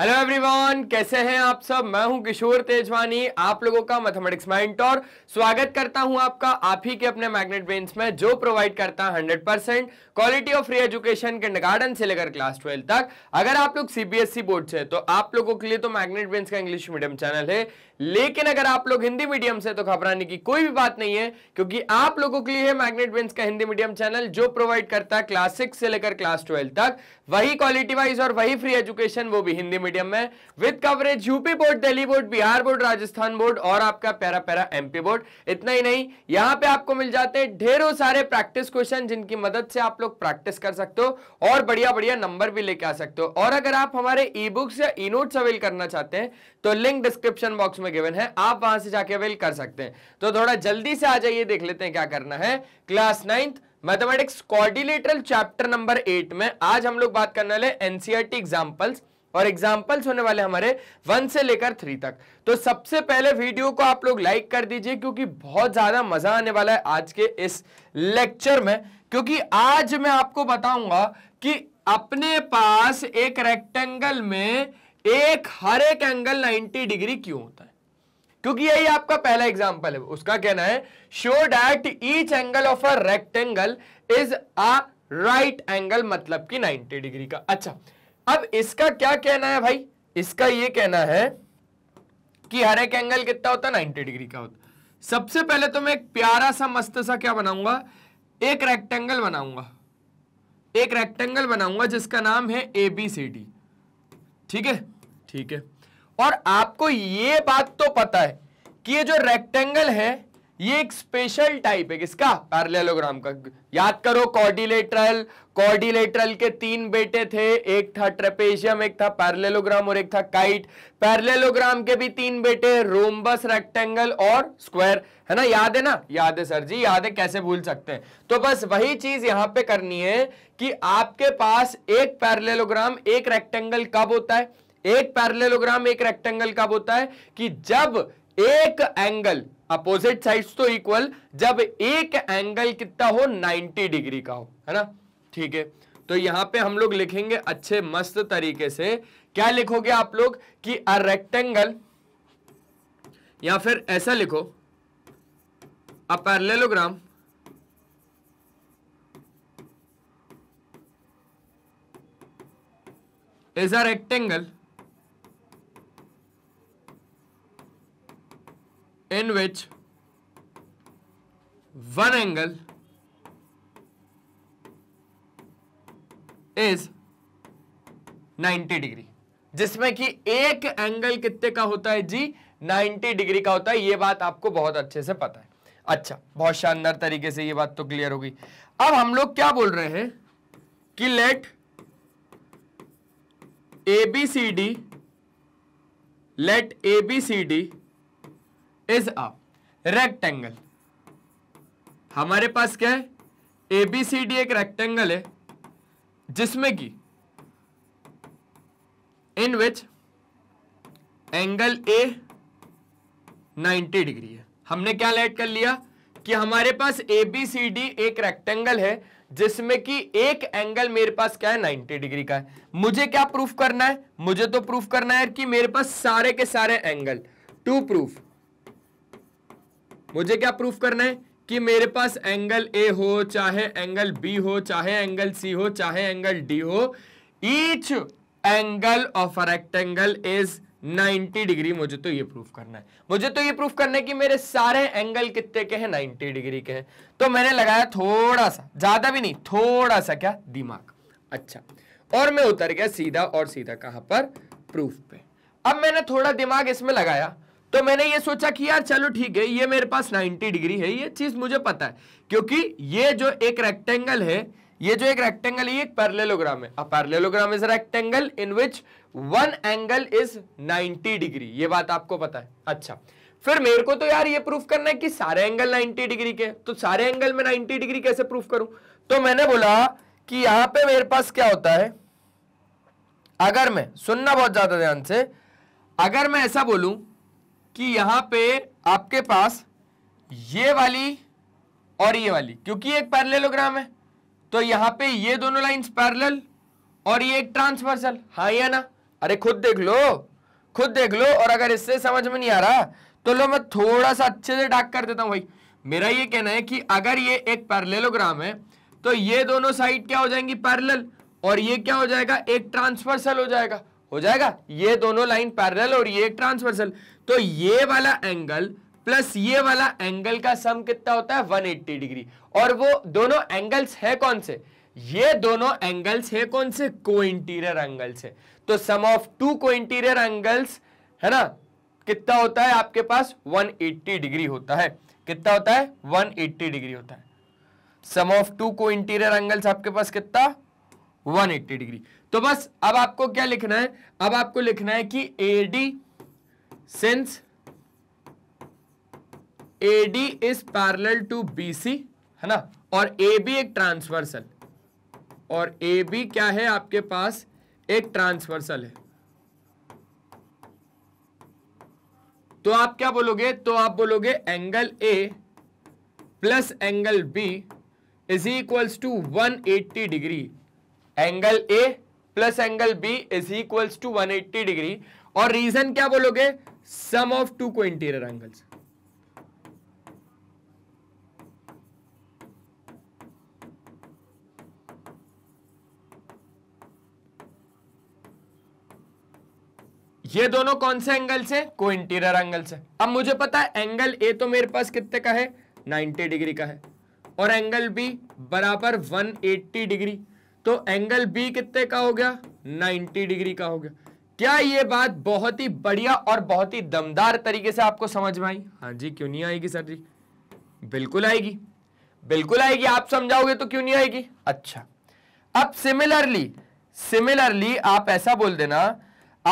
Hello everyone कैसे हैं आप सब मैं हूं किशोर तेजवानी आप लोगों का मैथमेटिक्स माइंड और स्वागत करता हूं आपका आप ही के अपने मैग्नेट ब्रेन में जो प्रोवाइड करता है 100 percent quality of free education kindergarten से लेकर क्लास ट्वेल्व तक अगर आप लोग सीबीएसई बोर्ड e से तो आप लोगों के लिए तो मैग्नेट ब्रेन का इंग्लिश मीडियम चैनल है लेकिन अगर आप लोग हिंदी मीडियम से तो घबराने की कोई भी बात नहीं है क्योंकि आप लोगों के लिए मैग्नेट ब्रेन का हिंदी मीडियम चैनल जो प्रोवाइड करता है क्लास सिक्स से लेकर क्लास ट्वेल्व तक वही क्वालिटी वाइज और वही फ्री एजुकेशन वो भी हिंदी मीडियम में with coverage UP board Delhi board Bihar board Rajasthan board और आपका पैरा पैरा एमपी बोर्ड इतना ही नहीं यहाँ पे आपको मिल जाते हैं ढेरों सारे प्रैक्टिस क्वेश्चन जिनकी मदद से आप लोग प्रैक्टिस कर सकते हो और बढ़िया बढ़िया नंबर भी लेके आ सकते हो और अगर आप हमारे ई बुक्स या ई नोट्स अवेल करना चाहते हैं तो लिंक डिस्क्रिप्शन बॉक्स में गिवन है आप वहां से जाके अवेल कर सकते हैं तो थोड़ा जल्दी से आ जाइए देख लेते हैं क्या करना है class ninth mathematics quadrilateral chapter number eight में आज हम लोग बात करने वाले एनसीईआरटी एग्जाम्पल्स e और एग्जाम्पल्स होने वाले हमारे वन से लेकर थ्री तक तो सबसे पहले वीडियो को आप लोग लाइक कर दीजिए क्योंकि बहुत ज्यादा मजा आने वाला है आज के इस लेक्चर में क्योंकि आज मैं आपको बताऊंगा कि अपने पास एक रेक्टेंगल में एक हर एक एंगल नाइन्टी डिग्री क्यों होता है क्योंकि यही आपका पहला एग्जाम्पल है उसका कहना है show that each angle of a rectangle is a right angle मतलब कि 90 डिग्री का अच्छा अब इसका क्या कहना है भाई इसका ये कहना है कि हर एक एंगल कितना होता है नाइनटी डिग्री का होता सबसे पहले तो मैं एक प्यारा सा मस्त सा क्या बनाऊंगा एक रेक्टेंगल बनाऊंगा एक रेक्टेंगल बनाऊंगा जिसका नाम है एबीसीडी ठीक है ठीक है और आपको ये बात तो पता है कि ये जो रेक्टेंगल है ये एक स्पेशल टाइप है किसका पैरलेलोग्राम का याद करो कॉर्डिलेटरल कॉर्डिलेटरल के तीन बेटे थे एक था ट्रेपेशियम एक था पैरलेलोग्राम और एक था काइट पैरलेलोग्राम के भी तीन बेटे रोमबस रेक्टेंगल और स्क्वायर है ना याद है ना याद है सर जी याद है कैसे भूल सकते हैं तो बस वही चीज यहां पे करनी है कि आपके पास एक पैरलेलोग्राम एक रेक्टेंगल कब होता है एक पैरलेलोग्राम एक रेक्टेंगल कब होता है कि जब एक एंगल अपोजिट साइड्स तो इक्वल जब एक एंगल कितना हो 90 डिग्री का हो है ना ठीक है तो यहां पे हम लोग लिखेंगे अच्छे मस्त तरीके से क्या लिखोगे आप लोग कि अ रेक्टेंगल या फिर ऐसा लिखो a parallelogram is a rectangle in which one angle is 90 degree जिसमें कि एक एंगल कितने का होता है जी 90 डिग्री का होता है यह बात आपको बहुत अच्छे से पता है अच्छा बहुत शानदार तरीके से यह बात तो क्लियर होगी अब हम लोग क्या बोल रहे हैं कि let A B C D let A B C D is a rectangle हमारे पास क्या है ए बी सी डी एक रेक्टेंगल है जिसमें कि इन विच एंगल ए 90 डिग्री है हमने क्या लाइट कर लिया कि हमारे पास ए बी सी डी एक रेक्टेंगल है जिसमें कि एक एंगल मेरे पास क्या है 90 डिग्री का है मुझे क्या प्रूफ करना है मुझे तो प्रूफ करना है कि मेरे पास सारे के सारे एंगल टू प्रूफ मुझे क्या प्रूफ करना है कि मेरे पास एंगल ए हो चाहे एंगल बी हो चाहे एंगल सी हो चाहे एंगल डी हो each angle of rectangle is 90 degree मुझे तो ये प्रूफ करना है मुझे तो ये प्रूफ करना है कि मेरे सारे एंगल कितने के हैं 90 डिग्री के हैं तो मैंने लगाया थोड़ा सा ज्यादा भी नहीं थोड़ा सा क्या दिमाग अच्छा और मैं उतर गया सीधा और सीधा कहां पर प्रूफ पे अब मैंने थोड़ा दिमाग इसमें लगाया तो मैंने ये सोचा कि यार चलो ठीक है ये मेरे पास 90 डिग्री है ये चीज़ मुझे पता है क्योंकि ये जो एक रेक्टेंगल है ये जो एक रेक्टेंगल है ये पैरलेलोग्राम है अब parallelogram is rectangle in which one angle is 90 degree ये बात आपको पता है अच्छा फिर मेरे को तो यार ये प्रूफ करना है कि सारे एंगल 90 डिग्री के तो सारे एंगल में 90 डिग्री कैसे प्रूफ करूं तो मैंने बोला कि यहां पे मेरे पास क्या होता है अगर मैं सुनना बहुत ज्यादा ध्यान से अगर मैं ऐसा बोलूं कि यहां पे आपके पास ये वाली और ये वाली क्योंकि एक पैरलेलोग्राम है तो यहां पे ये दोनों लाइंस पैरेलल और ये एक ट्रांसवर्सल हा या ना अरे खुद देख लो खुद देख लो और अगर इससे समझ में नहीं आ रहा तो लो मैं थोड़ा सा अच्छे से डाक कर देता हूं भाई मेरा ये कहना है कि अगर ये एक पैरलेलोग्राम है तो ये दोनों साइड क्या हो जाएंगी पैरेलल और ये क्या हो जाएगा एक ट्रांसवर्सल हो जाएगा हो जाएगा ये दोनों लाइन पैरेलल और ये एक ट्रांसवर्सल तो ये वाला एंगल प्लस ये वाला एंगल का सम कितना होता है 180 डिग्री और वो दोनों एंगल्स है कौन से ये दोनों एंगल्स है कौन से को इंटीरियर एंगल्स है तो sum of two co interior angles है ना कितना होता है आपके पास 180 डिग्री होता है कितना होता है 180 डिग्री होता है sum of two co interior angles आपके पास कितना 180 डिग्री तो बस अब आपको क्या लिखना है अब आपको लिखना है कि A D since A D is parallel to B C है ना और ए बी एक ट्रांसवर्सल और ए बी क्या है आपके पास एक ट्रांसवर्सल है तो आप क्या बोलोगे तो आप बोलोगे angle A plus angle B is equals to 180 degree angle A plus angle B is equals to 180 degree और रीजन क्या बोलोगे sum of two co interior angles ये दोनों कौन से एंगल से को इंटीरियर एंगल से अब मुझे पता है एंगल ए तो मेरे पास कितने का है 90 डिग्री का है और एंगल बी बराबर 180 डिग्री तो एंगल बी कितने का हो गया 90 डिग्री का हो गया क्या ये बात बहुत ही बढ़िया और बहुत ही दमदार तरीके से आपको समझ में आई हाँ जी क्यों नहीं आएगी सर जी बिल्कुल आएगी बिल्कुल आएगी आप समझाओगे तो क्यों नहीं आएगी अच्छा अब सिमिलरली सिमिलरली आप ऐसा बोल देना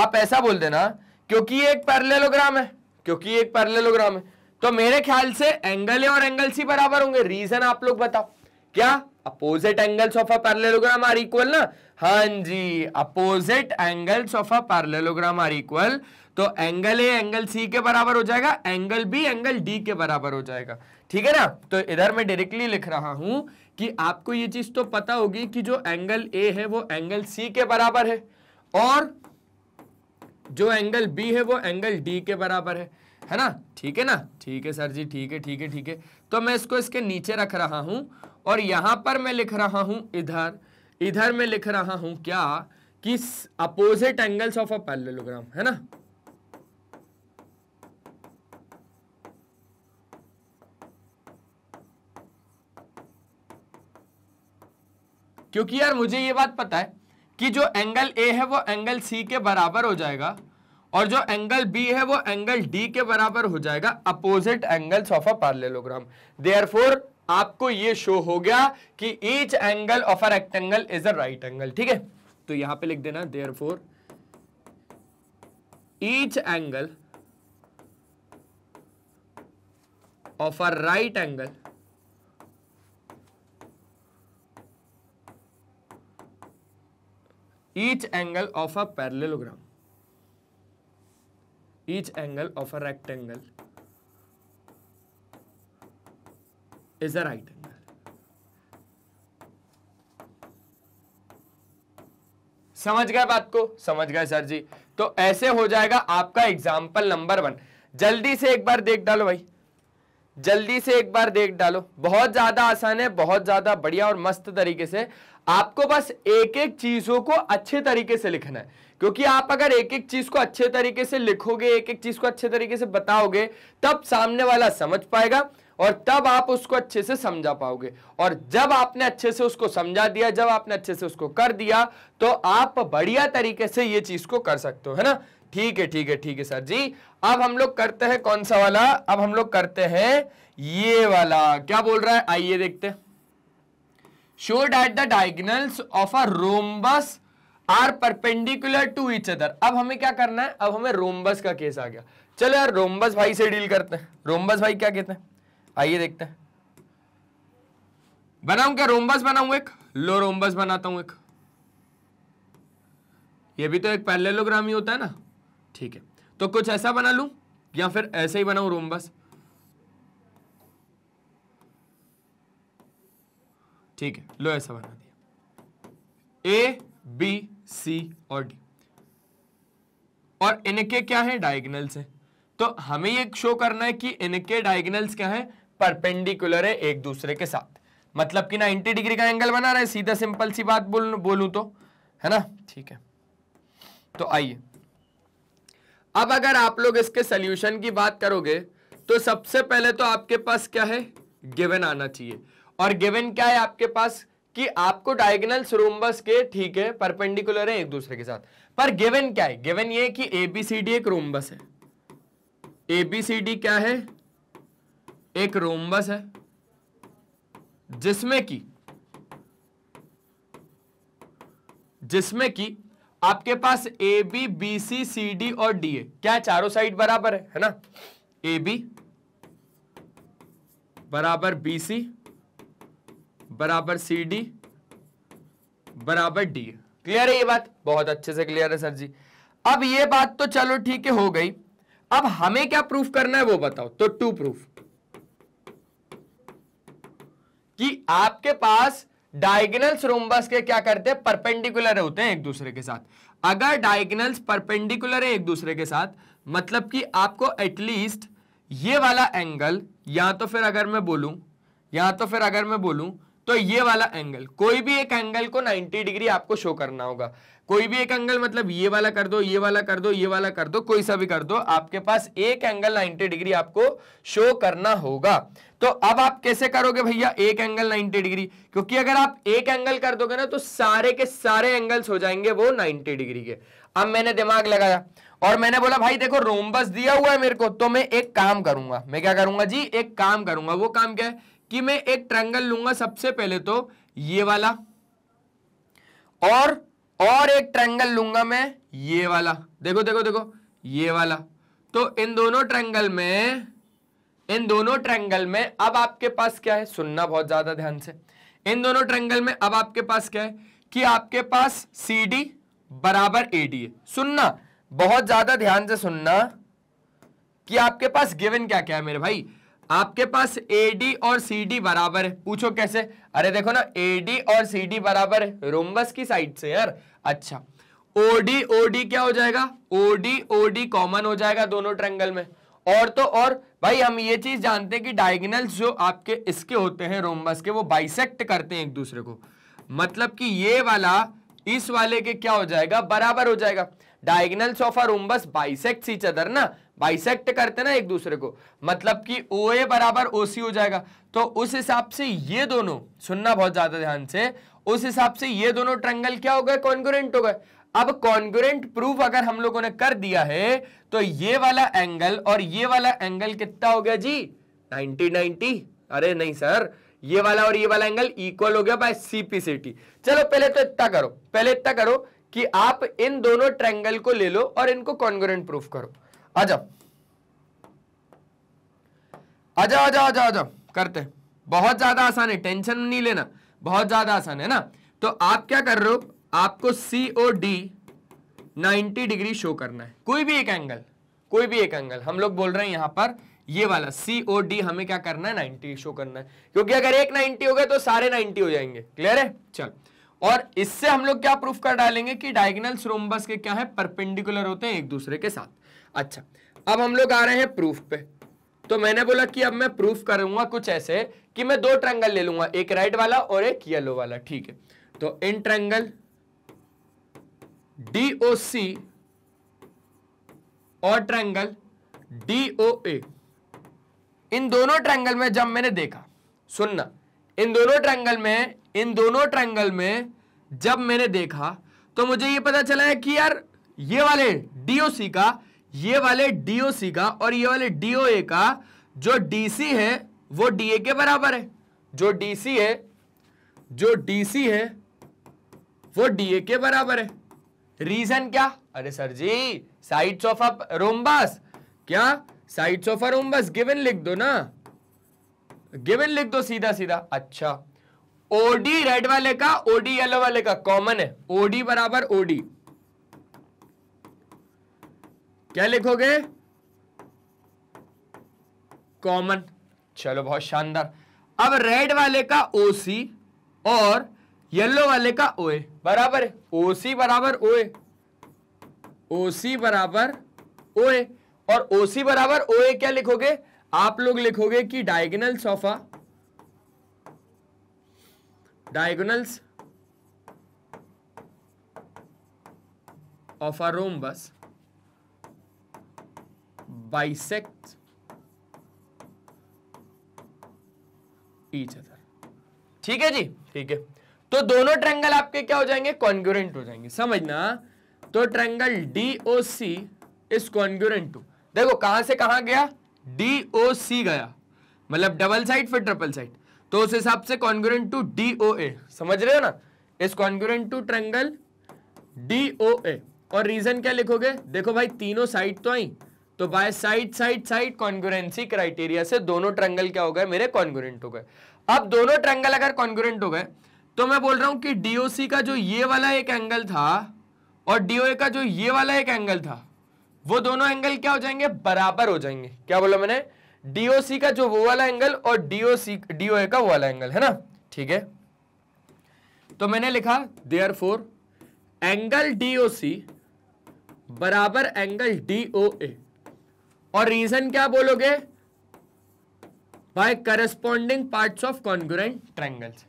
आप ऐसा बोल देना क्योंकि ये एक पैरलेलोग्राम है क्योंकि ये एक पैरलेलोग्राम है तो मेरे ख्याल से एंगल ए और एंगल सी बराबर होंगे रीजन आप लोग बताओ क्या opposite angles of a parallelogram are equal ना हाँ जी opposite angles of a parallelogram are equal तो एंगल ए एंगल सी के बराबर हो जाएगा एंगल बी एंगल डी के बराबर हो जाएगा ठीक है ना तो इधर मैं डायरेक्टली लिख रहा हूं कि आपको ये चीज तो पता होगी कि जो एंगल ए है वो एंगल सी के बराबर है और जो एंगल बी है वो एंगल डी के बराबर है है ना ठीक है ना ठीक है सर जी ठीक है ठीक है ठीक है तो मैं इसको इसके नीचे रख रहा हूं और यहां पर मैं लिख रहा हूं इधर इधर मैं लिख रहा हूं क्या कि opposite angles of a parallelogram है ना क्योंकि यार मुझे ये बात पता है कि जो एंगल ए है वो एंगल सी के बराबर हो जाएगा और जो एंगल बी है वो एंगल डी के बराबर हो जाएगा opposite angles of a parallelogram therefore आपको ये शो हो गया कि each angle of a rectangle is a right angle ठीक है तो यहां पे लिख देना therefore each angle of a right angle angle of a a each angle of a a rectangle is the right angle. समझ गए बात को समझ गए सर जी तो ऐसे हो जाएगा आपका एग्जाम्पल नंबर वन जल्दी से एक बार देख डालो भाई जल्दी से एक बार देख डालो बहुत ज्यादा आसान है बहुत ज्यादा बढ़िया और मस्त तरीके से आपको बस एक एक चीजों को अच्छे तरीके से लिखना है क्योंकि आप अगर एक एक चीज को अच्छे तरीके से लिखोगे एक एक चीज को अच्छे तरीके से बताओगे तब सामने वाला समझ पाएगा और तब आप उसको अच्छे से समझा पाओगे और जब आपने अच्छे से उसको समझा दिया जब आपने अच्छे से उसको कर दिया तो आप बढ़िया तरीके से ये चीज को कर सकते हो है ना ठीक है ठीक है ठीक है सर जी अब हम लोग करते हैं कौन सा वाला अब हम लोग करते हैं ये वाला क्या बोल रहा है आइए देखते show that the diagonals of a rhombus are perpendicular to each other अब हमें क्या करना है अब हमें रोमबस का केस आ गया चलो यार रोमबस भाई से डील करते हैं रोमबस भाई क्या कहते हैं आइए देखते हैं बनाऊं क्या रोमबस बनाऊं एक लो रोमबस बनाता हूं एक ये भी तो एक पैरेललोग्राम ही होता है ना ठीक है तो कुछ ऐसा बना लूं या फिर ऐसे ही बनाऊं रोमबस ठीक है लो ऐसा बना दिया ए बी सी और डी और इनके क्या है डायगनल्स है तो हमें ये शो करना है कि इनके डायगनल्स क्या है परपेंडिकुलर है एक दूसरे के साथ मतलब कि 90 डिग्री का एंगल बना रहा है सीधा सिंपल सी बात बोल बोलूं तो है ना ठीक है तो आइए अब अगर आप लोग इसके सोल्यूशन की बात करोगे तो सबसे पहले तो आपके पास क्या है गिवन आना चाहिए और गिवन क्या है आपके पास कि आपको डायगोनल रोमबस के ठीक है परपेंडिकुलर है एक दूसरे के साथ पर गिवन क्या है गिवन ये कि एबीसीडी एक रोमबस है एबीसीडी क्या है एक रोमबस है जिसमें कि जिसमें कि आपके पास A B B C C D और डी ए क्या चारों साइड बराबर है है ना ए बी बराबर बी सी बराबर सी डी बराबर डी क्लियर है ये बात बहुत अच्छे से क्लियर है सर जी अब ये बात तो चलो ठीक है हो गई अब हमें क्या प्रूफ करना है वो बताओ तो टू प्रूफ कि आपके पास डायगनल्स रोमबस के क्या करते हैं परपेंडिकुलर होते हैं एक दूसरे के साथ अगर डायगनल्स परपेंडिकुलर है एक दूसरे के साथ मतलब कि आपको एटलीस्ट ये वाला एंगल या तो फिर अगर मैं बोलूं या तो फिर अगर मैं बोलूं तो ये वाला एंगल कोई भी एक एंगल को 90 डिग्री आपको शो करना होगा कोई भी एक एंगल मतलब ये वाला कर दो ये वाला कर दो ये वाला कर दो कोई सा भी कर दो आपके पास एक एंगल 90 डिग्री आपको शो करना होगा तो अब आप कैसे करोगे भैया एक एंगल 90 डिग्री क्योंकि अगर आप एक एंगल कर दोगे ना तो सारे के सारे एंगल्स हो जाएंगे वो 90 डिग्री के अब मैंने दिमाग लगाया और मैंने बोला भाई देखो रोमबस दिया हुआ है मेरे को तो मैं एक काम करूंगा मैं क्या करूंगा जी एक काम करूंगा वो काम क्या है कि मैं एक ट्रैंगल लूंगा सबसे पहले तो ये वाला और और एक ट्रैंगल लूंगा मैं ये वाला देखो देखो देखो ये वाला तो इन दोनों ट्रैंगल में इन दोनों ट्रैंगल में अब आपके पास क्या है सुनना बहुत ज्यादा ध्यान से इन दोनों ट्रैंगल में अब आपके पास क्या है कि आपके पास सी डी बराबर ए डी सुनना बहुत ज्यादा ध्यान से सुनना कि आपके पास गिवन क्या क्या है मेरे भाई आपके पास एडी और डी बराबर है पूछो कैसे अरे देखो ना एडी और डी बराबर है रोमबस की साइड से यार अच्छा ओडी ओडी क्या हो जाएगा ओडी ओडी कॉमन हो जाएगा दोनों ट्रेंगल में और तो और भाई हम ये चीज जानते हैं कि डायगनल जो आपके इसके होते हैं रोमबस के वो बाइसेक्ट करते हैं एक दूसरे को मतलब कि ये वाला इस वाले के क्या हो जाएगा बराबर हो जाएगा diagonals of a rhombus bisect each other ना बाइसेक्ट करते ना एक दूसरे को मतलब कि ओ ए बराबर ओ सी हो जाएगा तो उस हिसाब से ये दोनों सुनना बहुत ज्यादा ध्यान से उस हिसाब से ये दोनों ट्रंगल क्या हो गए कॉन्ग्रेंट हो गए अब कॉन्ग्रेंट प्रूफ अगर हम लोगों ने कर दिया है तो ये वाला एंगल और ये वाला एंगल कितना हो गया जी नाइनटी नाइनटी अरे नहीं सर ये वाला और ये वाला एंगल इक्वल हो गया बाय सीपीसीटी चलो पहले तो इतना करो पहले इतना करो कि आप इन दोनों ट्रैंगल को ले लो और इनको कॉन्ग्रेंट प्रूफ करो आजा आजा आजा आजा आजा करते बहुत ज्यादा आसान है टेंशन नहीं लेना बहुत ज्यादा आसान है ना तो आप क्या कर रहे हो आपको CO D ninety degree show करना है कोई भी एक एंगल कोई भी एक एंगल हम लोग बोल रहे हैं यहां पर ये वाला ओ डी हमें क्या करना है नाइनटी शो करना है क्योंकि अगर एक नाइनटी हो गए तो सारे नाइनटी हो जाएंगे क्लियर है चल और इससे हम लोग क्या प्रूफ कर डालेंगे कि डायगनल रोमबस के क्या है परपेंडिकुलर होते हैं एक दूसरे के साथ अच्छा अब हम लोग आ रहे हैं प्रूफ पे तो मैंने बोला कि अब मैं प्रूफ करूंगा कुछ ऐसे कि मैं दो ट्रैंगल ले लूंगा एक राइट वाला और एक येलो वाला ठीक है तो इन ट्रैंगल डीओसी और ट्रैंगल डीओए इन दोनों ट्रैंगल में जब मैंने देखा सुनना इन दोनों ट्रैंगल में इन दोनों ट्रैंगल में जब मैंने देखा तो मुझे ये पता चला है कि यार ये वाले डीओसी का ये वाले डीओसी का और ये वाले डीओए का जो डीसी है वो डीए के बराबर है जो डीसी है जो डीसी है वो डीए के बराबर है रीजन क्या अरे sir ji side of a rhombus क्या side of a rhombus given लिख दो ना गिवन लिख दो सीधा सीधा अच्छा ओडी रेड वाले का ओडी येलो वाले का कॉमन है ओडी बराबर ओडी क्या लिखोगे कॉमन चलो बहुत शानदार अब रेड वाले का ओसी और येलो वाले का ओए बराबर ओसी बराबर ओए ओसी बराबर ओए और ओसी बराबर ओए क्या लिखोगे आप लोग लिखोगे कि diagonal sofa diagonals of a rhombus bisect each other ठीक है जी ठीक है तो दोनों ट्रेंगल आपके क्या हो जाएंगे कॉन्ग्यूरेंट हो जाएंगे समझना तो triangle D O C is congruent to देखो कहां से कहां गया डी ओ सी गया मतलब डबल साइड फिर ट्रिपल साइड तो उस हिसाब से कॉन्ग्यूरेंट टू डी ओ ए समझ रहे हो ना इस congruent to triangle D O A और रीजन क्या लिखोगे देखो भाई तीनों साइड तो आई तो by side side side congruency criteria से दोनों ट्रंगल क्या हो गए मेरे कॉन्गुरेंट हो गए अब दोनों ट्रंगल अगर कॉन्ग्रुएंट हो गए तो मैं बोल रहा हूं कि डीओसी का जो ये वाला एक एंगल था और डीओए का जो ये वाला एक एंगल था वो दोनों एंगल क्या हो जाएंगे बराबर हो जाएंगे क्या बोला मैंने डीओसी का जो वो वाला एंगल और डीओसी डीओए का वो वाला एंगल है ना ठीक है तो मैंने लिखा देयर फोर एंगल डीओसी बराबर एंगल डीओए और रीजन क्या बोलोगे by corresponding part of congruent triangles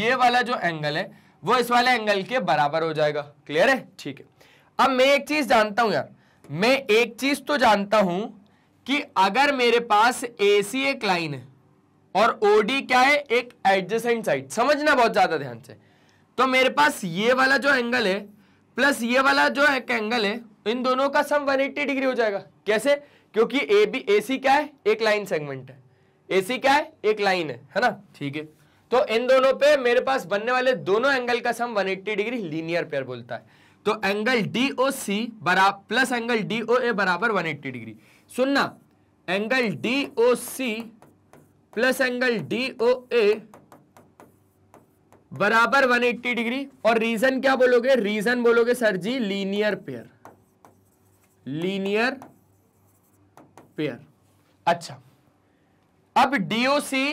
ये वाला जो एंगल है वो इस वाले एंगल के बराबर हो जाएगा क्लियर है ठीक है अब मैं एक चीज जानता हूं यार मैं एक चीज तो जानता हूं कि अगर मेरे पास ए सी एक लाइन है और ओडी क्या है एक एडजेसेंट साइड समझना बहुत ज्यादा ध्यान से तो मेरे पास ये वाला जो एंगल है प्लस ये वाला जो एक एंगल है इन दोनों का सम 180 डिग्री हो जाएगा कैसे क्योंकि ए बी ए सी क्या है एक लाइन सेगमेंट है ए सी क्या है एक लाइन है है ना ठीक है तो इन दोनों पे मेरे पास बनने वाले दोनों एंगल का सम 180 डिग्री लीनियर पेयर बोलता है तो एंगल डी ओ सी बराबर plus angle D O A बराबर 180 डिग्री सुनना angle D O C plus angle D O A बराबर 180 डिग्री और रीजन क्या बोलोगे रीजन बोलोगे sir ji linear pair linear pair अच्छा अब डीओसी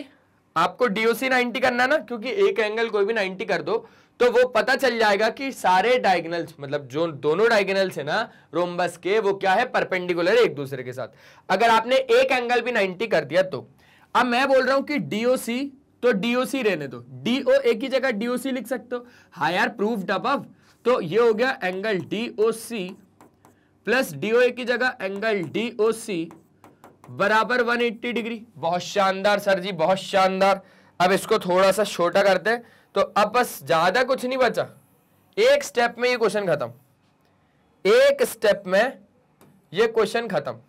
आपको डीओसी 90 करना है ना क्योंकि एक एंगल कोई भी 90 कर दो तो वो पता चल जाएगा कि सारे डायगनल्स मतलब जो दोनों डायगनल्स है ना रोमबस के वो क्या है परपेंडिकुलर एक दूसरे के साथ अगर आपने एक एंगल भी नाइनटी कर दिया तो अब मैं बोल रहा हूं कि डीओसी तो डीओसी रहने दो डीओ एक ही जगह डीओसी लिख सकते हो हायर प्रूफ अबव तो ये हो गया एंगल डीओसी प्लस डीओ की जगह एंगल डीओसी बराबर 180 डिग्री बहुत शानदार सर जी बहुत शानदार अब इसको थोड़ा सा छोटा करते हैं तो अब बस ज़्यादा कुछ नहीं बचा एक स्टेप में ये क्वेश्चन खत्म एक स्टेप में ये क्वेश्चन खत्म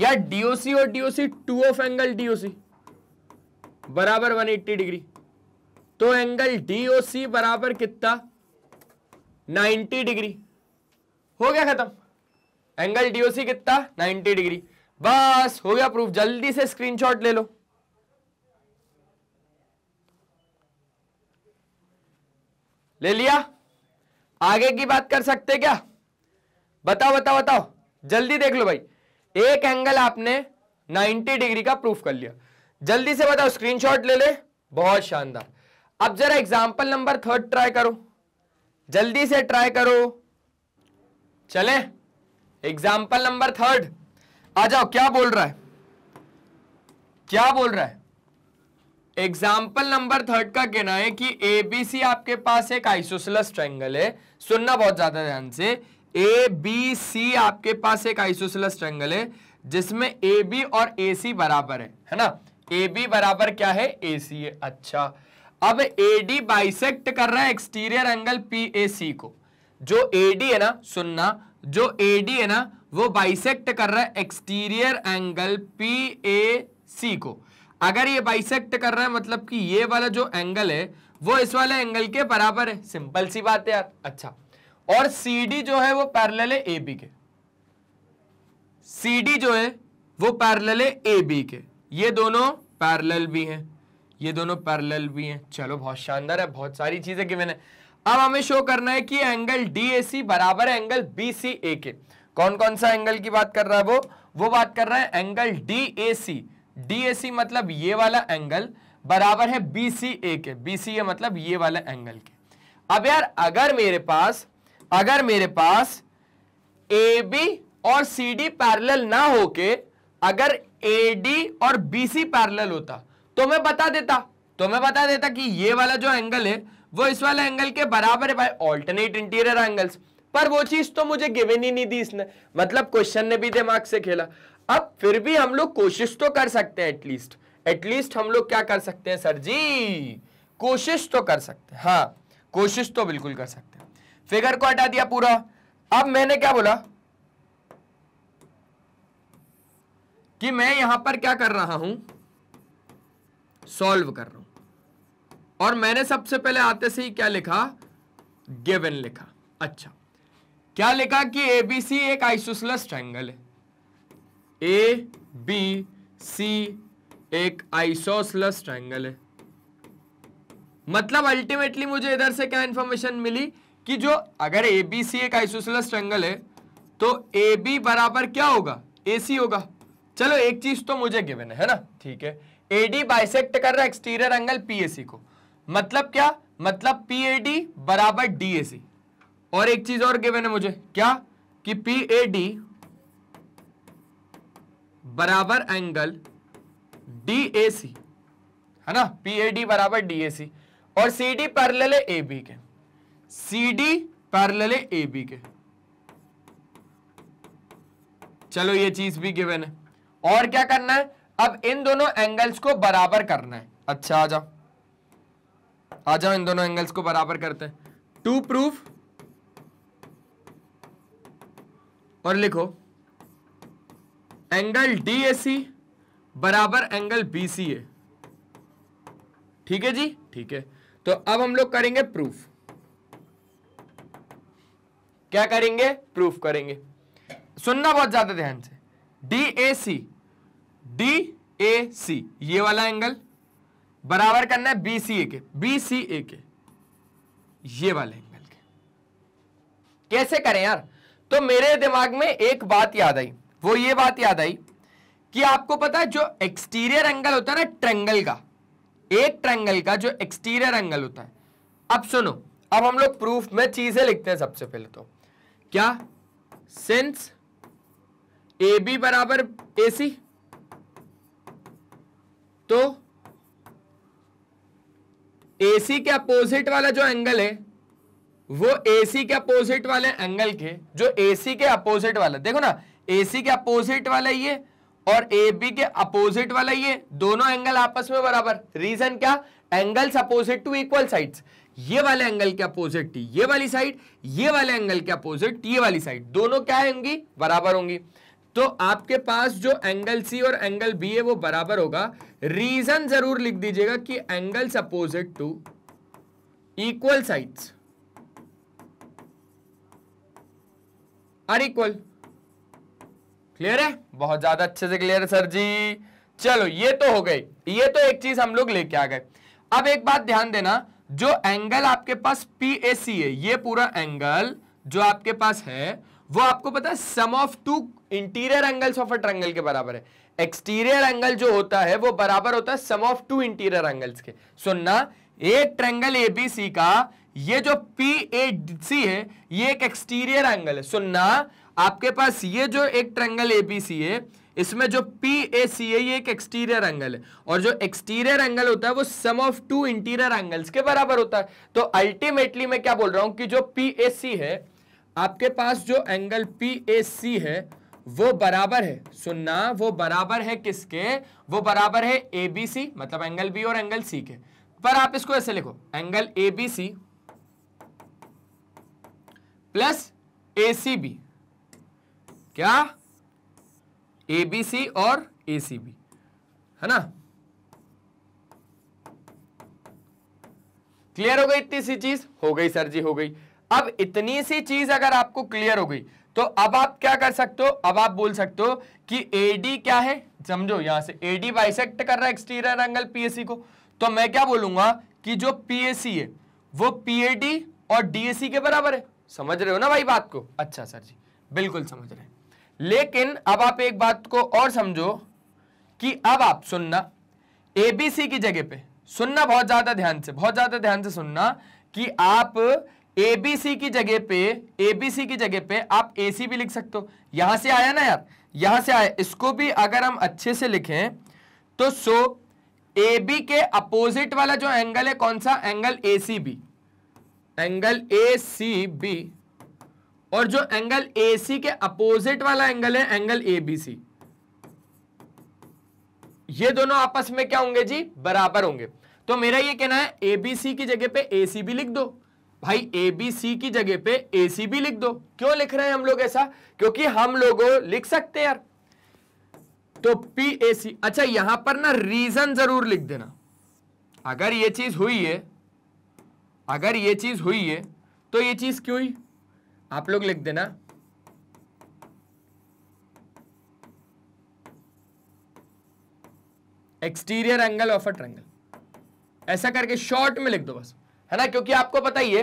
या डीओसी और DOC two of angle DOC बराबर 180 डिग्री तो एंगल डीओसी बराबर कितना 90 डिग्री हो गया खत्म एंगल डीओसी कितना 90 डिग्री बस हो गया प्रूफ जल्दी से स्क्रीनशॉट ले लो ले लिया आगे की बात कर सकते क्या बताओ बताओ बताओ जल्दी देख लो भाई एक एंगल आपने 90 डिग्री का प्रूफ कर लिया जल्दी से बताओ स्क्रीनशॉट ले ले बहुत शानदार अब जरा एग्जाम्पल नंबर थर्ड ट्राई करो जल्दी से ट्राई करो चले एग्जाम्पल नंबर थर्ड आ जाओ क्या बोल रहा है क्या बोल रहा है एग्जाम्पल नंबर थर्ड का कहना है कि ए बी सी आपके पास एक आइसोसलस ट्रेंगल है सुनना बहुत ज्यादा ध्यान से ए बी सी आपके पास एक आइसोसलस ट्रेंगल है जिसमें ए बी और ए सी बराबर है है ना ए बी बराबर क्या है ए सी है अच्छा अब ए डी बाइसेक्ट कर रहा है exterior angle P A C को जो ए डी है ना सुनना जो ए डी है ना वो बाइसेक्ट कर रहा है exterior angle P A C को अगर ये बाइसेक्ट कर रहा है मतलब कि ये वाला जो एंगल है वो इस वाले एंगल के बराबर है सिंपल सी बात है यार अच्छा और सी डी जो है वो पैरल है ए बी के सी डी जो है वो पैरल है ए बी के ये दोनों पैरल भी हैं ये दोनों पैरल भी हैं चलो बहुत शानदार है बहुत सारी चीजें कि मैंने अब हमें शो करना है कि एंगल डी ए सी बराबर है एंगल बी सी ए के कौन कौन सा एंगल की बात कर रहा है वो वो बात कर रहा है angle D A C D A C मतलब ये वाला एंगल बराबर है बी सी ए के बी सी ए मतलब ये वाला एंगल के अब यार अगर मेरे पास अगर मेरे पास ए बी और सी डी पैरल ना होके अगर ए डी और बी सी पैरल होता तो मैं बता देता तो मैं बता देता कि ये वाला जो एंगल है वो इस वाले एंगल के बराबर है भाई ऑल्टरनेट इंटीरियर एंगल्स पर वो चीज तो मुझे गिवन ही नहीं दी इसने मतलब क्वेश्चन ने भी दिमाग से खेला अब फिर भी हम लोग कोशिश तो कर सकते हैं एटलीस्ट एटलीस्ट हम लोग क्या कर सकते हैं सर जी कोशिश तो कर सकते हैं हाँ कोशिश तो बिल्कुल कर सकते हैं फिगर को हटा दिया पूरा अब मैंने क्या बोला कि मैं यहां पर क्या कर रहा हूं सॉल्व कर रहा हूं और मैंने सबसे पहले आते से ही क्या लिखा गिवन लिखा अच्छा क्या लिखा कि ए बी सी एक आइसोसलस ट्रायंगल है ए बी सी एक आइसोसलस ट्रायंगल है मतलब अल्टीमेटली मुझे इधर से क्या इंफॉर्मेशन मिली कि जो अगर ए बी सी एक आइसोसलस ट्रायंगल है तो ए बी बराबर क्या होगा ए सी होगा चलो एक चीज तो मुझे गिवन है, है ना ठीक है एडी बाइसेक्ट कर रहा है एक्सटीरियर एंगल पी सी को मतलब क्या मतलब पी डी बराबर डी ए सी और एक चीज और गिवन है मुझे क्या कि पी ए डी बराबर एंगल डी ए सी है ना पी ए डी बराबर डी ए सी और C D parallel A B के C D parallel A B के चलो ये चीज भी गिवन है और क्या करना है अब इन दोनों एंगल्स को बराबर करना है अच्छा आ जाओ आ जाओ इन दोनों एंगल्स को बराबर करते हैं टू प्रूफ और लिखो एंगल डी ए सी बराबर एंगल बी सी ए ठीक है जी ठीक है तो अब हम लोग करेंगे प्रूफ क्या करेंगे प्रूफ करेंगे सुनना बहुत ज्यादा ध्यान से D A C D A सी ये वाला एंगल बराबर करना है बी सी ए के बी सी ए के ये वाले एंगल के कैसे करें यार तो मेरे दिमाग में एक बात याद आई वो ये बात याद आई कि आपको पता है जो एक्सटीरियर एंगल होता है ना ट्रेंगल का एक ट्रेंगल का जो एक्सटीरियर एंगल होता है अब सुनो अब हम लोग प्रूफ में चीजें लिखते हैं सबसे पहले तो क्या सिंस ए बी बराबर ए सी तो ए सी के अपोजिट वाला जो एंगल है वो एसी के अपोजिट वाले एंगल के जो एसी के अपोजिट वाला देखो ना एसी के अपोजिट वाला ये और ए बी के अपोजिट वाला ये दोनों एंगल आपस में बराबर रीजन क्या angles opposite to equal sides ये वाले एंगल के अपोजिट ये वाली साइड ये वाले एंगल के अपोजिट ये वाली साइड दोनों क्या होंगी बराबर होंगी तो आपके पास जो एंगल सी और एंगल बी है वो बराबर होगा रीजन जरूर लिख दीजिएगा कि angles opposite to equal sides are equal clear है बहुत ज्यादा अच्छे से क्लियर है सर जी चलो ये तो हो गई ये तो एक चीज हम लोग लेके आ गए अब एक बात ध्यान देना जो एंगल आपके पास पी ए सी है ये पूरा एंगल जो आपके पास है वो आपको पता है sum of two interior angles of a triangle के बराबर है एक्सटीरियर एंगल जो होता है वो बराबर होता है sum of two interior angles के सुनना एक ट्रायंगल एबीसी का ये जो पी ए सी है ये एक एक्सटीरियर एंगल है सुनना आपके पास ये जो एक ट्रेंगल ए बी सी है इसमें जो पी ए सी है ये एक एक्सटीरियर एंगल है और जो एक्सटीरियर एंगल होता है वो sum of two interior angles के बराबर होता है तो अल्टीमेटली मैं क्या बोल रहा हूं कि जो पी ए सी है आपके पास जो एंगल पी ए सी है वो बराबर है सुनना वो बराबर है किसके वो बराबर है ए बी सी मतलब एंगल बी और एंगल सी के पर आप इसको ऐसे लिखो angle A B C plus A C B क्या ए बी सी और ए सी बी है ना क्लियर हो गई इतनी सी चीज हो गई सर जी हो गई अब इतनी सी चीज अगर आपको क्लियर हो गई तो अब आप क्या कर सकते हो अब आप बोल सकते हो कि एडी क्या है समझो यहां से एडी बाइसेक्ट कर रहा है एक्सटीरियर एंगल पीएससी को तो मैं क्या बोलूंगा कि जो पीएससी है वो पीएडी और डीएससी के बराबर है समझ रहे हो ना भाई बात को अच्छा सर जी बिल्कुल समझ रहे हैं लेकिन अब आप एक बात को और समझो कि अब आप सुनना एबीसी की जगह पे सुनना बहुत ज्यादा ध्यान से बहुत ज्यादा ध्यान से सुनना कि आप एबीसी की जगह पे एबीसी की जगह पे आप एसी भी लिख सकते हो यहां से आया ना यार यहां से आया इसको भी अगर हम अच्छे से लिखें तो सो ए बी के अपोजिट वाला जो एंगल है कौन सा angle A C B angle A C B और जो एंगल ए सी के अपोजिट वाला एंगल है एंगल ए बी सी ये दोनों आपस में क्या होंगे जी बराबर होंगे तो मेरा ये कहना है ए बी सी की जगह पे ए सी बी लिख दो भाई ए बी सी की जगह पे ए सी बी लिख दो क्यों लिख रहे हैं हम लोग ऐसा क्योंकि हम लोग लिख सकते हैं यार तो पी ए सी अच्छा यहां पर ना रीजन जरूर लिख देना अगर ये चीज हुई है अगर ये चीज हुई है तो ये चीज क्यों हुई आप लोग लिख देना exterior angle of a triangle ऐसा करके शॉर्ट में लिख दो बस है ना क्योंकि आपको पता ही है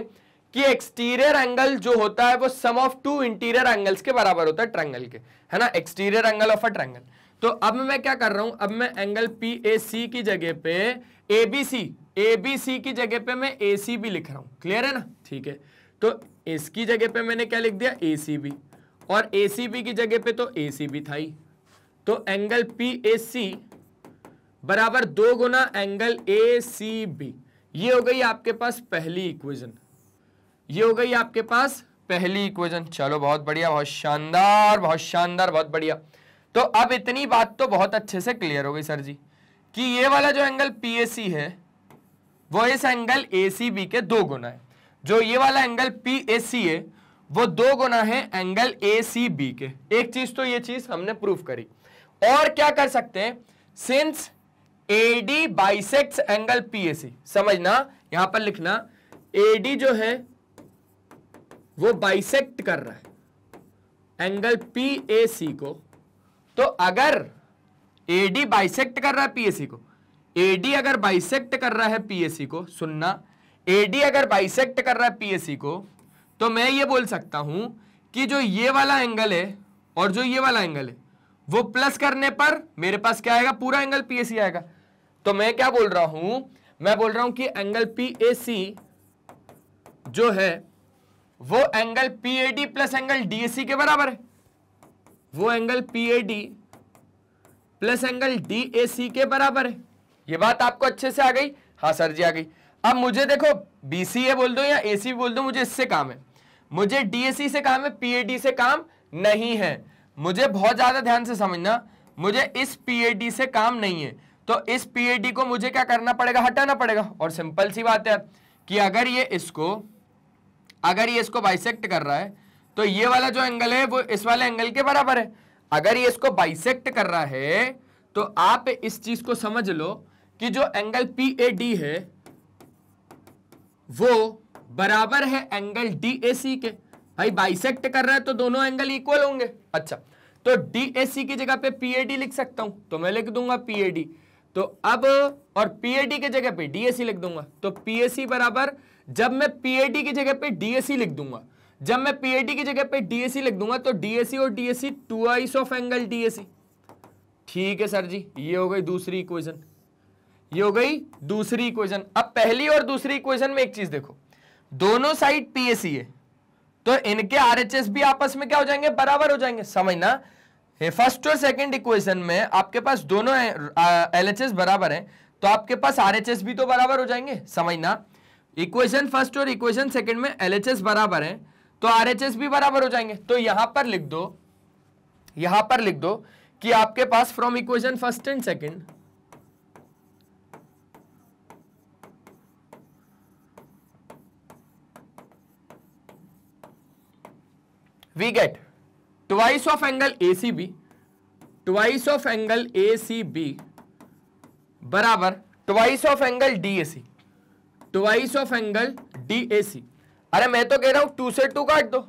कि एक्सटीरियर एंगल जो होता है वो sum of two interior angles के बराबर होता है ट्रैंगल के है ना exterior angle of a triangle तो अब मैं क्या कर रहा हूं अब मैं एंगल पी ए सी की जगह पे ए बी सी ए बी सी की जगह पे मैं ए सी बी लिख रहा हूं क्लियर है ना ठीक है तो इसकी जगह पे मैंने क्या लिख दिया ए सी बी और ए सी बी की जगह पे तो ए सी बी था ही तो एंगल पी ए सी बराबर दो गुना एंगल ए सी बी ये हो गई आपके पास पहली इक्वेशन ये हो गई आपके पास पहली इक्वेशन चलो बहुत बढ़िया बहुत शानदार बहुत शानदार बहुत बढ़िया तो अब इतनी बात तो बहुत अच्छे से क्लियर हो गई सर जी कि ये वाला जो एंगल पी ए सी है वो इस एंगल ए सी बी के दो गुना है जो ये वाला एंगल पी ए सी है वो दो गुना है एंगल ए सी बी के एक चीज तो ये चीज हमने प्रूफ करी और क्या कर सकते हैं since A D bisects angle P A C समझना यहां पर लिखना ए डी जो है वो बाइसेक्ट कर रहा है एंगल पी ए सी को तो अगर ए डी बाइसेक्ट कर रहा है पी ए सी को एडी अगर बाइसेक्ट कर रहा है पीएससी को सुनना एडी अगर बाइसेक्ट कर रहा है पीएससी को तो मैं ये बोल सकता हूं कि जो ये वाला एंगल है और जो ये वाला एंगल है वो प्लस करने पर मेरे पास क्या आएगा पूरा एंगल पीएसी आएगा तो मैं क्या बोल रहा हूं मैं बोल रहा हूं कि एंगल पीएसी जो है वो angle PAD plus angle DAC के बराबर है वो angle PAD plus angle DAC के बराबर है ये बात आपको अच्छे से आ गई हाँ सर जी आ गई अब मुझे देखो बी सी ए बोल दो या ए सी बोल दो मुझे इससे काम है मुझे डी ए सी से काम है पी ए डी से काम नहीं है मुझे बहुत ज़्यादा ध्यान से समझना मुझे इस पी ए डी से काम नहीं है तो इस पी ए डी को मुझे क्या करना पड़ेगा हटाना पड़ेगा और सिंपल सी बात है कि अगर ये इसको अगर ये इसको बाइसेक्ट कर रहा है तो ये वाला जो एंगल है वो इस वाले एंगल के बराबर है अगर ये इसको बाइसेक्ट कर रहा है तो आप इस चीज को समझ लो कि जो एंगल पी ए डी है वो बराबर है एंगल डी ए सी के भाई बाइसेक्ट कर रहा है तो दोनों एंगल इक्वल होंगे अच्छा तो डी ए सी की जगह पे पी ए डी लिख सकता हूं तो मैं लिख दूंगा पी ए डी तो अब और पी ए डी की जगह पे डी ए सी लिख दूंगा तो पी ए सी बराबर जब मैं पी ए डी की जगह पे डी ए सी लिख दूंगा जब मैं पी ए डी की जगह पे डी ए सी लिख दूंगा तो डी ए सी और D A C twice of angle D A C ठीक है सर जी ये हो गई दूसरी इक्वेशन ये हो गई दूसरी इक्वेशन अब पहली और दूसरी इक्वेशन में एक चीज देखो दोनों साइड पीएसी है तो इनके आरएचएस भी आपस में क्या हो जाएंगे बराबर हो जाएंगे समझना फर्स्ट और सेकंड इक्वेशन में आपके पास दोनों एलएचएस बराबर है तो आपके पास आरएचएस भी तो बराबर हो जाएंगे समझना इक्वेशन फर्स्ट और इक्वेशन सेकंड में एलएचएस बराबर है तो आरएचएस भी बराबर हो जाएंगे तो यहां पर लिख दो यहां पर लिख दो कि आपके पास from equation first and second we get twice of angle A C B twice of angle A C B बराबर twice of angle D A C twice of angle D A C अरे मैं तो कह रहा हूं to से to काट दो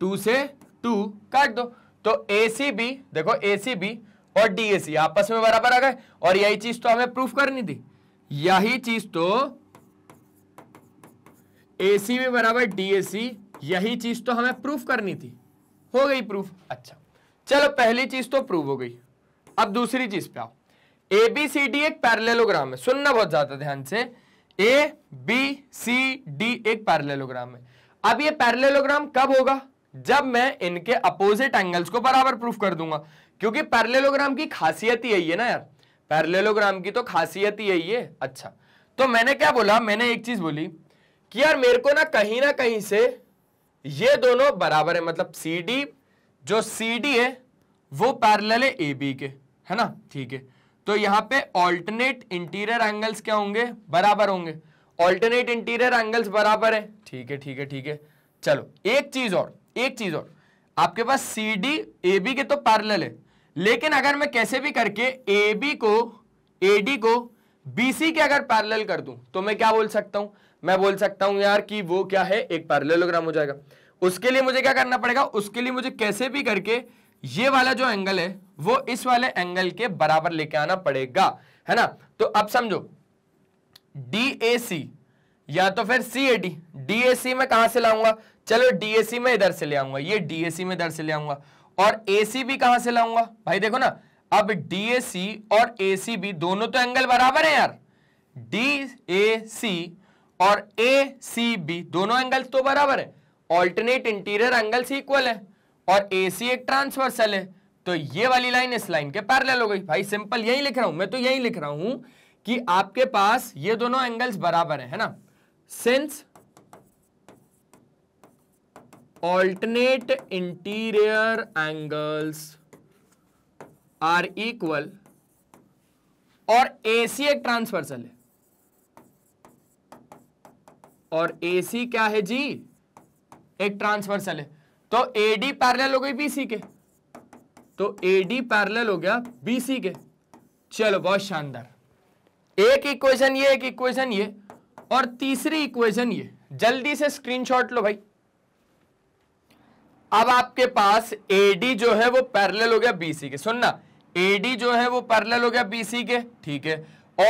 टू से टू काट दो तो ए सी बी देखो ए सी बी और डी ए सी आपस में बराबर आ गए और यही चीज तो हमें प्रूफ करनी थी यही चीज तो ए सी बी बराबर डी ए सी यही चीज तो हमें प्रूफ करनी थी हो गई प्रूफ अच्छा चलो पहली चीज तो प्रूफ हो गई अब दूसरी चीज पे आओ ए बी सी डी एक पैरलेलोग्राम है सुनना बहुत ज्यादा ध्यान से ए बी सी डी एक पैरलेलोग्राम है अब ये पैरलेलोग्राम कब होगा जब मैं इनके अपोजिट एंगल्स को बराबर प्रूफ कर दूंगा क्योंकि पैरलेलोग्राम की खासियत ही यही है ना यार पैरलेलोग्राम की तो खासियत ही यही है अच्छा तो मैंने क्या बोला मैंने एक चीज बोली कि यार मेरे को ना कहीं ना कहीं से ये दोनों बराबर है मतलब सी डी जो सी डी है वो पैरल है ए बी के है ना ठीक है तो यहां पे ऑल्टरनेट इंटीरियर एंगल्स क्या होंगे बराबर होंगे ऑल्टरनेट इंटीरियर एंगल्स बराबर है ठीक है ठीक है ठीक है चलो एक चीज और एक चीज और आपके पास सी डी ए बी के तो पैरल है लेकिन अगर मैं कैसे भी करके ए बी को ए डी को बी सी के अगर पैरल कर दूं तो मैं क्या बोल सकता हूं मैं बोल सकता हूं यार कि वो क्या है एक पैरेललोग्राम हो जाएगा उसके लिए मुझे क्या करना पड़ेगा उसके लिए मुझे कैसे भी करके ये वाला जो एंगल है वो इस वाले एंगल के बराबर लेके आना पड़ेगा है ना तो अब समझो डी ए सी या तो फिर सी ए डी डी ए सी में कहां से लाऊंगा चलो डी ए सी में इधर से ले आऊंगा ये डी ए सी में इधर से ले आऊंगा और ए सी भी कहां से लाऊंगा भाई देखो ना अब डी ए सी और ए सी भी दोनों तो एंगल बराबर है यार डी ए सी और ए सी बी दोनों एंगल तो बराबर है ऑल्टरनेट इंटीरियर एंगल से इक्वल है और ए सी एक ट्रांसवर्सल है तो ये वाली लाइन इस लाइन के पैरेलल हो गई भाई सिंपल यही लिख रहा हूं मैं तो यही लिख रहा हूं कि आपके पास ये दोनों एंगल्स बराबर है, है ना since alternate interior angles are equal और सी एक ट्रांसवर्सल है और ए सी क्या है जी एक ट्रांसवर्सल है तो ए डी पैरल हो गई बी सी के तो ए डी पैरल हो गया बी सी के चलो बहुत शानदार एक इक्वेशन ये एक इक्वेशन ये और तीसरी इक्वेशन ये जल्दी से स्क्रीनशॉट लो भाई अब आपके पास एडी जो है वो पैरेलल हो गया बीसी के सुनना एडी जो है वो पैरेलल हो गया बीसी के ठीक है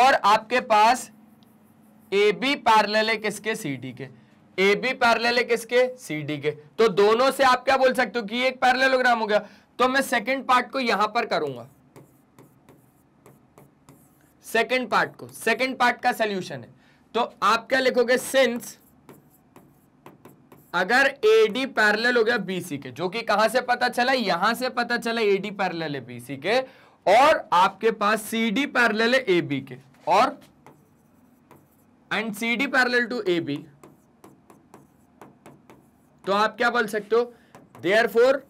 और आपके पास ए बी पैरल है किसके सी डी के ए बी पैरल है किसके सी डी के तो दोनों से आप क्या बोल सकते हो कि एक पैरलोग्राम हो गया तो मैं सेकेंड पार्ट को यहां पर करूंगा सेकेंड पार्ट को सेकेंड पार्ट का सोल्यूशन है तो आप क्या लिखोगे सिंस अगर ए डी पैरल हो गया बीसी के जो कि कहां से पता चला यहां से पता चला ए डी पैरल है बीसी के और आपके पास सी डी पैरल है ए बी के और and C D parallel to A B तो आप क्या बोल सकते हो therefore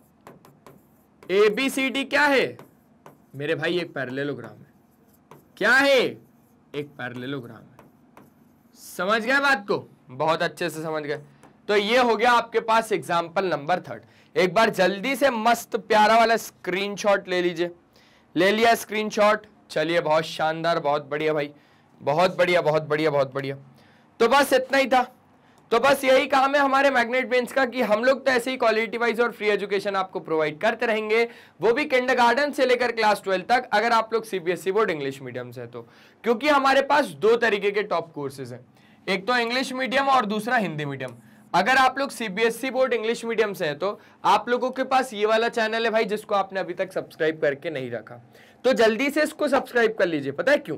A B C D क्या है मेरे भाई एक पैरलेलोग्राम है क्या है एक पैरलेलोग्राम है समझ गए बात को बहुत अच्छे से समझ गए तो ये हो गया आपके पास एग्जाम्पल नंबर थर्ड एक बार जल्दी से मस्त प्यारा वाला स्क्रीनशॉट ले लीजिए ले लिया स्क्रीनशॉट चलिए बहुत शानदार बहुत बढ़िया भाई बहुत बढ़िया बहुत बढ़िया बहुत बढ़िया तो बस इतना ही था तो बस यही काम है हमारे मैग्नेट बेंच का कि हम लोग तो ऐसे ही क्वालिटी वाइज और फ्री एजुकेशन आपको प्रोवाइड करते रहेंगे वो भी किंडर गार्डन से लेकर क्लास ट्वेल्व तक अगर आप लोग CBSE e board English medium से तो क्योंकि हमारे पास दो तरीके के टॉप कोर्सेज हैं एक तो इंग्लिश मीडियम और दूसरा हिंदी मीडियम अगर आप लोग CBSE e board English medium से हैं तो आप लोगों के पास ये वाला चैनल है भाई जिसको आपने अभी तक सब्सक्राइब करके नहीं रखा तो जल्दी से इसको सब्सक्राइब कर लीजिए पता है क्यों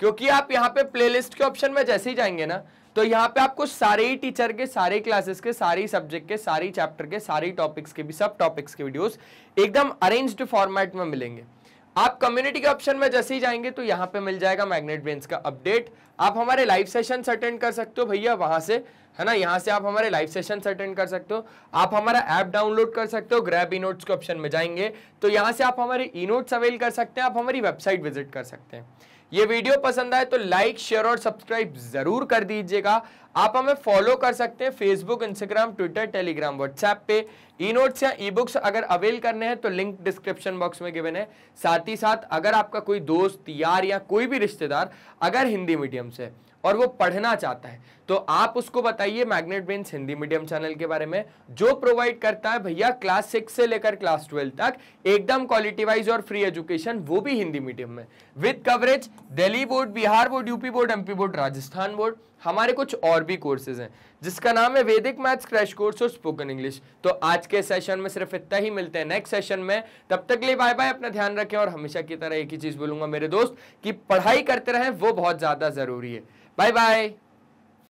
क्योंकि आप यहाँ पे प्लेलिस्ट के ऑप्शन में जैसे ही जाएंगे ना तो यहाँ पे आपको सारे ही टीचर के सारे क्लासेस के सारे सब्जेक्ट के सारे चैप्टर के सारे टॉपिक्स के भी सब टॉपिक्स के वीडियोस एकदम अरेंज्ड फॉर्मेट में मिलेंगे आप कम्युनिटी के ऑप्शन में जैसे ही जाएंगे तो यहाँ पे मिल जाएगा मैग्नेट ब्रेन का अपडेट आप हमारे लाइव सेशन अटेंड कर सकते हो भैया वहां से है ना यहाँ से आप हमारे लाइव सेशन अटेंड कर सकते हो आप हमारा ऐप डाउनलोड कर सकते हो ग्रैब ई नोट्स के ऑप्शन में जाएंगे तो यहाँ से आप हमारे ई नोट्स अवेल कर सकते हैं आप हमारी वेबसाइट विजिट कर सकते हैं ये वीडियो पसंद आए तो लाइक शेयर और सब्सक्राइब जरूर कर दीजिएगा आप हमें फॉलो कर सकते हैं Facebook Instagram Twitter Telegram WhatsApp पे ई नोट्स या ई बुक्स अगर अवेल करने हैं तो लिंक डिस्क्रिप्शन बॉक्स में गिवन है साथ ही साथ अगर आपका कोई दोस्त यार या कोई भी रिश्तेदार अगर हिंदी मीडियम से और वो पढ़ना चाहता है तो आप उसको बताइए Magnet Brains Hindi medium channel के बारे में जो प्रोवाइड करता है भैया क्लास सिक्स से लेकर क्लास ट्वेल्व तक एकदम क्वालिटी वाइज और फ्री एजुकेशन वो भी हिंदी मीडियम में with coverage Delhi board Bihar board UP board MP board Rajasthan board हमारे कुछ और भी कोर्सेज हैं जिसका नाम है वैदिक मैथ्स क्रैश कोर्स और स्पोकन इंग्लिश तो आज के सेशन में सिर्फ इतना ही मिलते हैं नेक्स्ट सेशन में तब तक लिए बाय बाय अपना ध्यान रखें और हमेशा की तरह एक ही चीज़ बोलूंगा मेरे दोस्त कि पढ़ाई करते रहें वो बहुत ज़्यादा ज़रूरी है बाय बाय